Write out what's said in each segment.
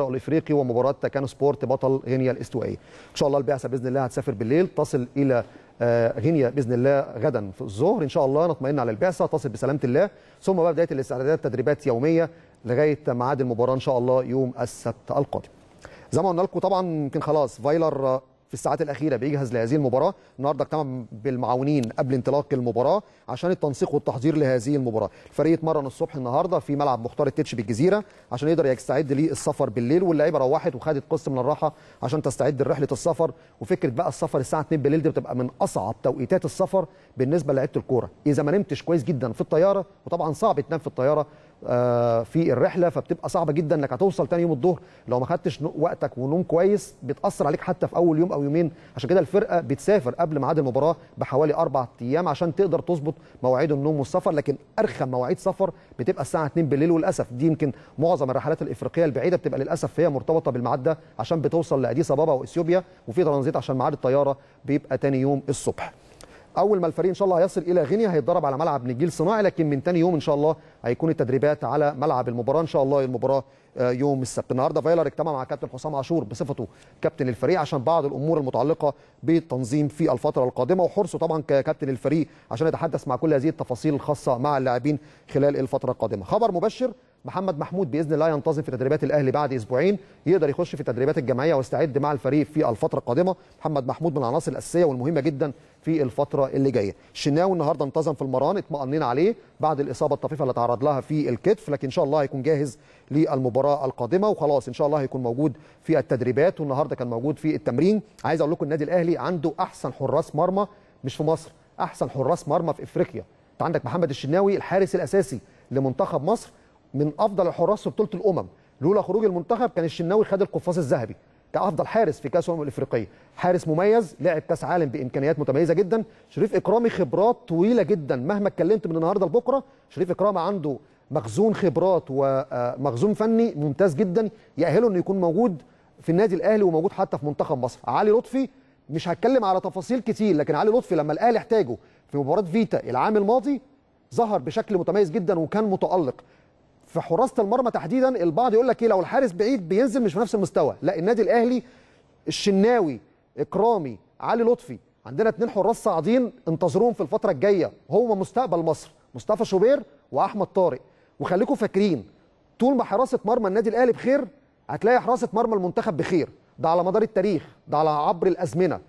الافريقي ومباراه كان سبورت بطل غينيا الاستوائيه ان شاء الله البعثه باذن الله هتسافر بالليل تصل الى آه، غينيا باذن الله غدا في الظهر ان شاء الله نطمئن على البعثه تصل بسلامه الله ثم بقى بدايه الاستعدادات تدريبات يوميه لغايه ميعاد المباراه ان شاء الله يوم السبت القادم زي ما قلنا لكم طبعا يمكن خلاص فايلر في الساعات الاخيره بيجهز لهذه المباراه النهارده اجتمع بالمعاونين قبل انطلاق المباراه عشان التنسيق والتحضير لهذه المباراه الفريق اتمرن الصبح النهارده في ملعب مختار التتش بالجزيره عشان يقدر يستعد للسفر بالليل واللعيبه روحت وخدت قسط من الراحه عشان تستعد لرحله السفر وفكره بقى السفر الساعه 2 بالليل دي بتبقى من اصعب توقيتات السفر بالنسبه لعيبه الكوره اذا ما نمتش كويس جدا في الطياره وطبعا صعب تنام في الطياره آه، في الرحله فبتبقى صعبه جدا انك هتوصل تاني يوم الظهر لو ما خدتش وقتك ونوم كويس بتاثر عليك حتى في اول يوم او يومين عشان كده الفرقه بتسافر قبل ميعاد المباراه بحوالي اربع ايام عشان تقدر تظبط مواعيد النوم والسفر لكن ارخم مواعيد سفر بتبقى الساعه 2 بالليل وللاسف دي يمكن معظم الرحلات الافريقيه البعيده بتبقى للاسف هي مرتبطه بالمعدة ده عشان بتوصل لاديس ابابا واثيوبيا وفي ترانزيت عشان ميعاد الطياره بيبقى تاني يوم الصبح اول ما الفريق ان شاء الله هيصل الى غينيا هيتدرب على ملعب نجيل صناعي لكن من ثاني يوم ان شاء الله هيكون التدريبات على ملعب المباراه ان شاء الله المباراه آه، يوم السبت النهارده فايلر اجتمع مع كابتن حسام عاشور بصفته كابتن الفريق عشان بعض الامور المتعلقه بالتنظيم في الفتره القادمه وحرصه طبعا ككابتن الفريق عشان يتحدث مع كل هذه التفاصيل الخاصه مع اللاعبين خلال الفتره القادمه خبر مبشر محمد محمود باذن الله ينتظم في تدريبات الاهلي بعد اسبوعين يقدر يخش في تدريبات الجماعيه ويستعد مع الفريق في الفتره القادمه محمد محمود من العناصر الاساسيه والمهمه جدا في الفتره اللي جايه الشناوي النهارده انتظم في المران اطمئنين عليه بعد الاصابه الطفيفه اللي تعرض لها في الكتف لكن ان شاء الله هيكون جاهز للمباراه القادمه وخلاص ان شاء الله هيكون موجود في التدريبات والنهارده كان موجود في التمرين عايز اقول لكم النادي الاهلي عنده احسن حراس مرمى مش في مصر احسن حراس مرمى في افريقيا انت عندك محمد الشناوي الحارس الاساسي لمنتخب مصر من افضل الحراس في بطوله الامم لولا خروج المنتخب كان الشناوي خد القفاص الذهبي كافضل حارس في كاس الامم الافريقيه حارس مميز لعب كاس عالم بامكانيات متميزه جدا شريف اكرامي خبرات طويله جدا مهما اتكلمت من النهارده لبكره شريف اكرامي عنده مخزون خبرات ومخزون آه، فني ممتاز جدا يأهله انه يكون موجود في النادي الاهلي وموجود حتى في منتخب مصر علي لطفي مش هتكلم على تفاصيل كتير لكن علي لطفي لما الاهلي احتاجه في مباراه فيتا العام الماضي ظهر بشكل متميز جدا وكان متالق في حراسه المرمى تحديدا البعض يقول لك ايه لو الحارس بعيد بينزل مش في نفس المستوى لا النادي الاهلي الشناوي اكرامي علي لطفي عندنا اثنين حراس صاعدين انتظروهم في الفتره الجايه هما مستقبل مصر مصطفى شوبير واحمد طارق وخليكم فاكرين طول ما حراسه مرمى النادي الاهلي بخير هتلاقي حراسه مرمى المنتخب بخير ده على مدار التاريخ ده على عبر الازمنه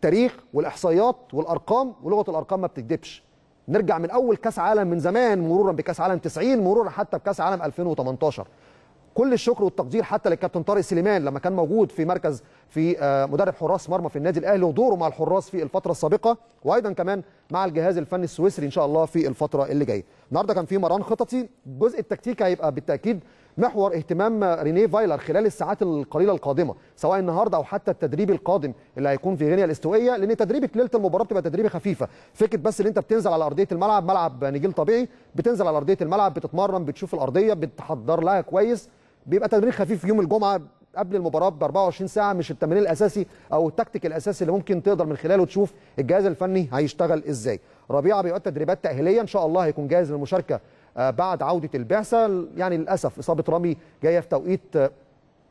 تاريخ والاحصائيات والارقام ولغه الارقام ما بتكدبش نرجع من اول كاس عالم من زمان مرورا بكاس عالم 90 مرورا حتى بكاس عالم 2018 كل الشكر والتقدير حتى للكابتن طارق سليمان لما كان موجود في مركز في آه، مدرب حراس مرمى في النادي الاهلي ودوره مع الحراس في الفتره السابقه وايضا كمان مع الجهاز الفني السويسري ان شاء الله في الفتره اللي جايه النهارده كان في مران خططي الجزء التكتيكي هيبقى بالتاكيد محور اهتمام رينيه فايلر خلال الساعات القليله القادمه سواء النهارده او حتى التدريب القادم اللي هيكون في غينيا الاستوائيه لان تدريبك ليله المباراه بتبقى تدريبه خفيفه فكره بس ان انت بتنزل على ارضيه الملعب ملعب نجيل طبيعي بتنزل على ارضيه الملعب بتتمرن بتشوف الارضيه بتحضر لها كويس بيبقى تدريب خفيف يوم الجمعه قبل المباراه ب 24 ساعه مش التمرين الاساسي او التكتيك الاساسي اللي ممكن تقدر من خلاله تشوف الجهاز الفني هيشتغل ازاي ربيعه بيؤدي تدريبات تاهيليه ان شاء الله هيكون جاهز للمشاركه آه، بعد عوده البعثه يعني للاسف اصابه رامي جايه في توقيت آه،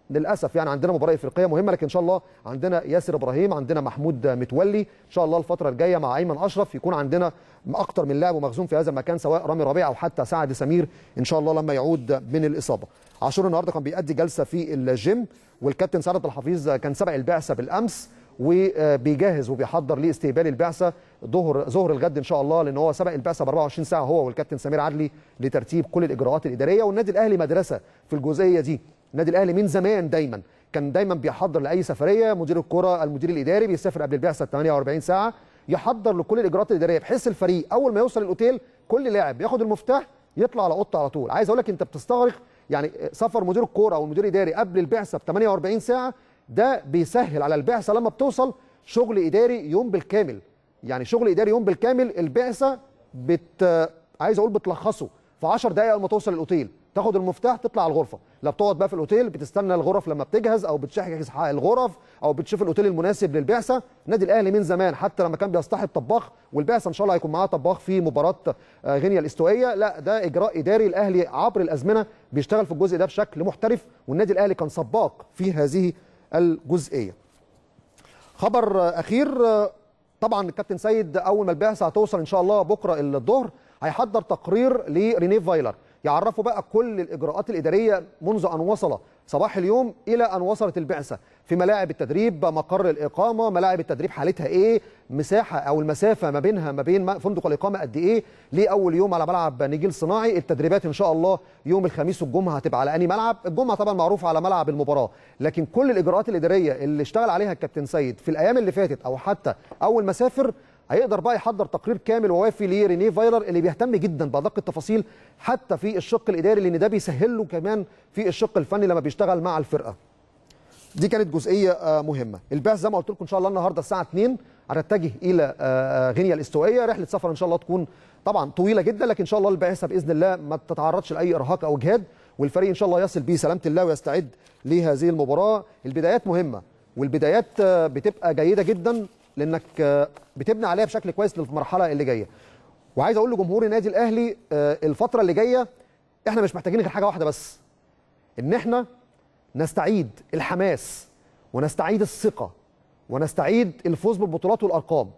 للاسف يعني عندنا مباراه افريقيه مهمه لكن ان شاء الله عندنا ياسر ابراهيم عندنا محمود متولي ان شاء الله الفتره الجايه مع ايمن اشرف يكون عندنا اكتر من لاعب ومخزون في هذا المكان سواء رامي ربيع او حتى سعد سمير ان شاء الله لما يعود من الاصابه عاشور النهارده كان بيأدي جلسه في الجيم والكابتن سعد الحفيظ كان سبع البعثه بالامس وبيجهز وبيحضر لاستقبال البعثه ظهر ظهر الغد ان شاء الله لان هو سبق البعثه ب 24 ساعه هو والكابتن سمير عدلي لترتيب كل الاجراءات الاداريه والنادي الاهلي مدرسه في الجزئيه دي النادي الاهلي من زمان دايما كان دايما بيحضر لاي سفريه مدير الكره المدير الاداري بيسافر قبل البعثه ب 48 ساعه يحضر لكل الاجراءات الاداريه بحيث الفريق اول ما يوصل الاوتيل كل لاعب ياخد المفتاح يطلع على اوضته على طول عايز اقول لك انت بتستغرق يعني سفر مدير الكوره او المدير الاداري قبل البعثه ب 48 ساعه ده بيسهل على البعثه لما بتوصل شغل اداري يوم بالكامل يعني شغل اداري يوم بالكامل البعثه بت عايز اقول بتلخصه في 10 دقائق اول ما توصل الاوتيل تاخد المفتاح تطلع على الغرفه لا بتقعد بقى في الاوتيل بتستنى الغرف لما بتجهز او بتشحن الغرف او بتشوف الاوتيل المناسب للبعثه النادي الاهلي من زمان حتى لما كان بيصطحب طباخ والبعثه ان شاء الله هيكون معاه طباخ في مباراه آه، غينيا الاستوائيه لا ده اجراء اداري الاهلي عبر الازمنه بيشتغل في الجزء ده بشكل محترف والنادي الاهلي كان سباق في هذه الجزئيه خبر اخير طبعا الكابتن سيد اول ما البعثه هتوصل ان شاء الله بكره الظهر هيحضر تقرير لرينيه فايلر يعرفوا بقى كل الإجراءات الإدارية منذ أن وصل صباح اليوم إلى أن وصلت البعثة في ملاعب التدريب مقر الإقامة ملاعب التدريب حالتها إيه مساحة أو المسافة ما بينها ما بين فندق الإقامة قد إيه ليه أول يوم على ملعب نجيل صناعي التدريبات إن شاء الله يوم الخميس والجمعة هتبقى على أنهي ملعب الجمعة طبعا معروف على ملعب المباراة لكن كل الإجراءات الإدارية اللي اشتغل عليها الكابتن سيد في الأيام اللي فاتت أو حتى أول ما سافر هيقدر بقى يحضر تقرير كامل ووافي لرينيه فايلر اللي بيهتم جدا بادق التفاصيل حتى في الشق الاداري لان ده بيسهل له كمان في الشق الفني لما بيشتغل مع الفرقه. دي كانت جزئيه آه، مهمه، البعث زي ما قلت لكم ان شاء الله النهارده الساعه 2 هنتجه الى آه، آه، غينيا الاستوائيه، رحله سفر ان شاء الله تكون طبعا طويله جدا لكن ان شاء الله البعثه باذن الله ما تتعرضش لاي ارهاق او اجهاد والفريق ان شاء الله يصل بسلامه الله ويستعد لهذه المباراه، البدايات مهمه والبدايات بتبقى جيده جدا لانك آه، بتبني عليها بشكل كويس للمرحله اللي جايه وعايز اقول لجمهور النادي الاهلي آه، الفتره اللي جايه احنا مش محتاجين غير حاجه واحده بس ان احنا نستعيد الحماس ونستعيد الثقه ونستعيد الفوز بالبطولات والارقام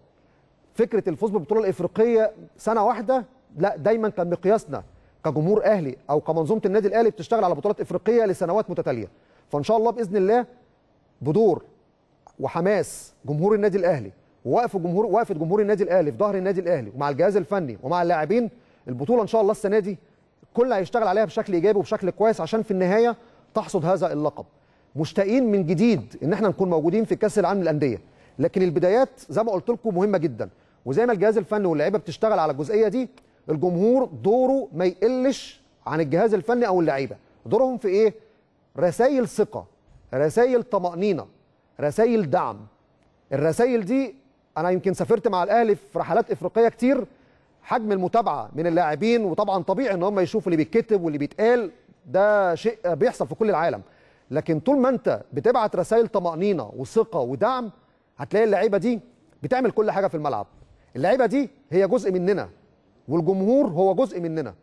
فكره الفوز بالبطوله الافريقيه سنه واحده لا دايما كان مقياسنا كجمهور اهلي او كمنظومه النادي الاهلي بتشتغل على بطولات افريقيه لسنوات متتاليه فان شاء الله باذن الله بدور وحماس جمهور النادي الاهلي ووقف جمهور وقفه جمهور النادي الاهلي في ظهر النادي الاهلي ومع الجهاز الفني ومع اللاعبين البطوله ان شاء الله السنه دي كل هيشتغل عليها بشكل ايجابي وبشكل كويس عشان في النهايه تحصد هذا اللقب مشتاقين من جديد ان احنا نكون موجودين في كاس العالم للانديه لكن البدايات زي ما قلت لكم مهمه جدا وزي ما الجهاز الفني واللعيبه بتشتغل على الجزئيه دي الجمهور دوره ما يقلش عن الجهاز الفني او اللعيبه دورهم في ايه رسائل ثقه رسائل طمانينه رسائل دعم الرسائل دي انا يمكن سافرت مع الاهلي في رحلات افريقيه كتير حجم المتابعه من اللاعبين وطبعا طبيعي ان هم يشوفوا اللي بيتكتب واللي بيتقال ده شيء بيحصل في كل العالم لكن طول ما انت بتبعت رسائل طمانينه وثقه ودعم هتلاقي اللعيبه دي بتعمل كل حاجه في الملعب اللعيبه دي هي جزء مننا والجمهور هو جزء مننا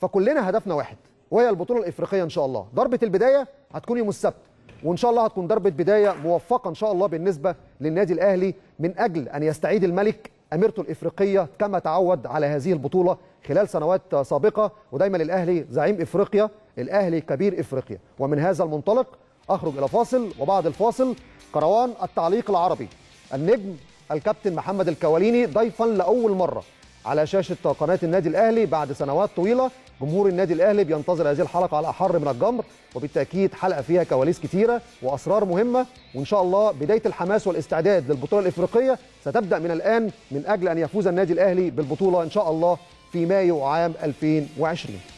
فكلنا هدفنا واحد وهي البطوله الافريقيه ان شاء الله ضربه البدايه هتكون يوم السبت وان شاء الله هتكون ضربه بدايه موفقه ان شاء الله بالنسبه للنادي الاهلي من اجل ان يستعيد الملك اميرته الافريقيه كما تعود على هذه البطوله خلال سنوات سابقه ودايما الاهلي زعيم افريقيا الاهلي كبير افريقيا ومن هذا المنطلق اخرج الى فاصل وبعد الفاصل كروان التعليق العربي النجم الكابتن محمد الكواليني ضيفا لاول مره على شاشه قناه النادي الاهلي بعد سنوات طويله جمهور النادي الاهلي بينتظر هذه الحلقه على احر من الجمر وبالتاكيد حلقه فيها كواليس كتيره واسرار مهمه وان شاء الله بدايه الحماس والاستعداد للبطوله الافريقيه ستبدا من الان من اجل ان يفوز النادي الاهلي بالبطوله ان شاء الله في مايو عام 2020